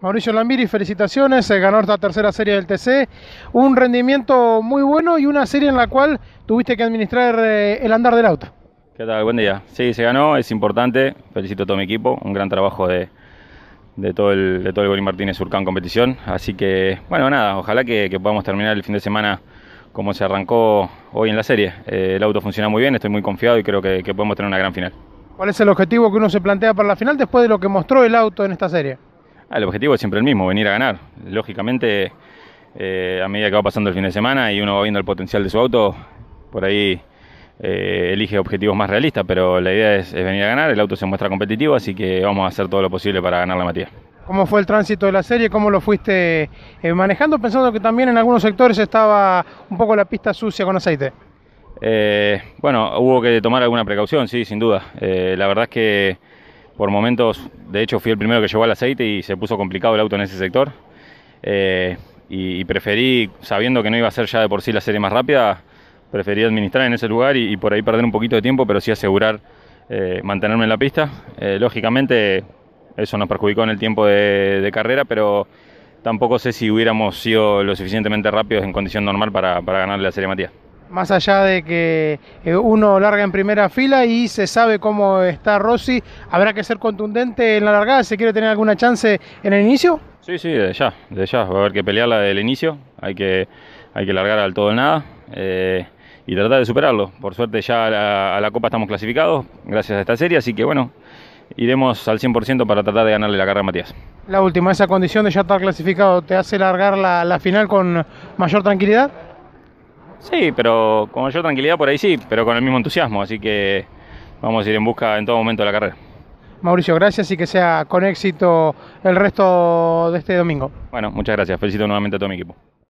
Mauricio Lambiri, felicitaciones, se ganó esta tercera serie del TC, un rendimiento muy bueno y una serie en la cual tuviste que administrar eh, el andar del auto. ¿Qué tal? Buen día. Sí, se ganó, es importante, felicito a todo mi equipo, un gran trabajo de, todo el, de todo el Martínez Urcán competición, así que bueno, nada, ojalá que, podamos terminar el fin de semana como se arrancó hoy en la serie. Eh, el auto funciona muy bien, estoy muy confiado y creo que podemos tener una gran final. ¿Cuál es el objetivo que uno se plantea para la final después de lo que mostró el auto en esta serie? Ah, el objetivo es siempre el mismo, venir a ganar. Lógicamente, eh, a medida que va pasando el fin de semana y uno va viendo el potencial de su auto, por ahí eh, elige objetivos más realistas, pero la idea es, venir a ganar. El auto se muestra competitivo, así que vamos a hacer todo lo posible para ganar la Matías. ¿Cómo fue el tránsito de la serie? ¿Cómo lo fuiste eh, manejando? Pensando que también en algunos sectores estaba un poco la pista sucia con aceite. bueno, hubo que tomar alguna precaución, sí, sin duda. la verdad es que por momentos, de hecho fui el primero que llegó al aceite y se puso complicado el auto en ese sector. Eh, y, preferí, sabiendo que no iba a ser ya de por sí la serie más rápida, preferí administrar en ese lugar y, por ahí perder un poquito de tiempo, pero sí asegurar eh, mantenerme en la pista. Eh, lógicamente eso nos perjudicó en el tiempo de, carrera, pero tampoco sé si hubiéramos sido lo suficientemente rápidos en condición normal para, para ganarle la serie Matías más allá de que eh, uno larga en primera fila y se sabe cómo está Rossi, ¿habrá que ser contundente en la largada ¿Se quiere tener alguna chance en el inicio? Sí, sí, de ya, de ya, va a haber que pelearla del inicio, hay que, hay que largar al todo o nada eh, y tratar de superarlo. Por suerte ya a la, Copa estamos clasificados gracias a esta serie, así que bueno, iremos al 100% para tratar de ganarle la carrera a Matías. La última, esa condición de ya estar clasificado, ¿te hace largar la final con mayor tranquilidad? Sí, pero con mayor tranquilidad por ahí sí, pero con el mismo entusiasmo, así que vamos a ir en busca en todo momento de la carrera. Mauricio, gracias y que sea con éxito el resto de este domingo. Bueno, muchas gracias. Felicito nuevamente a todo mi equipo.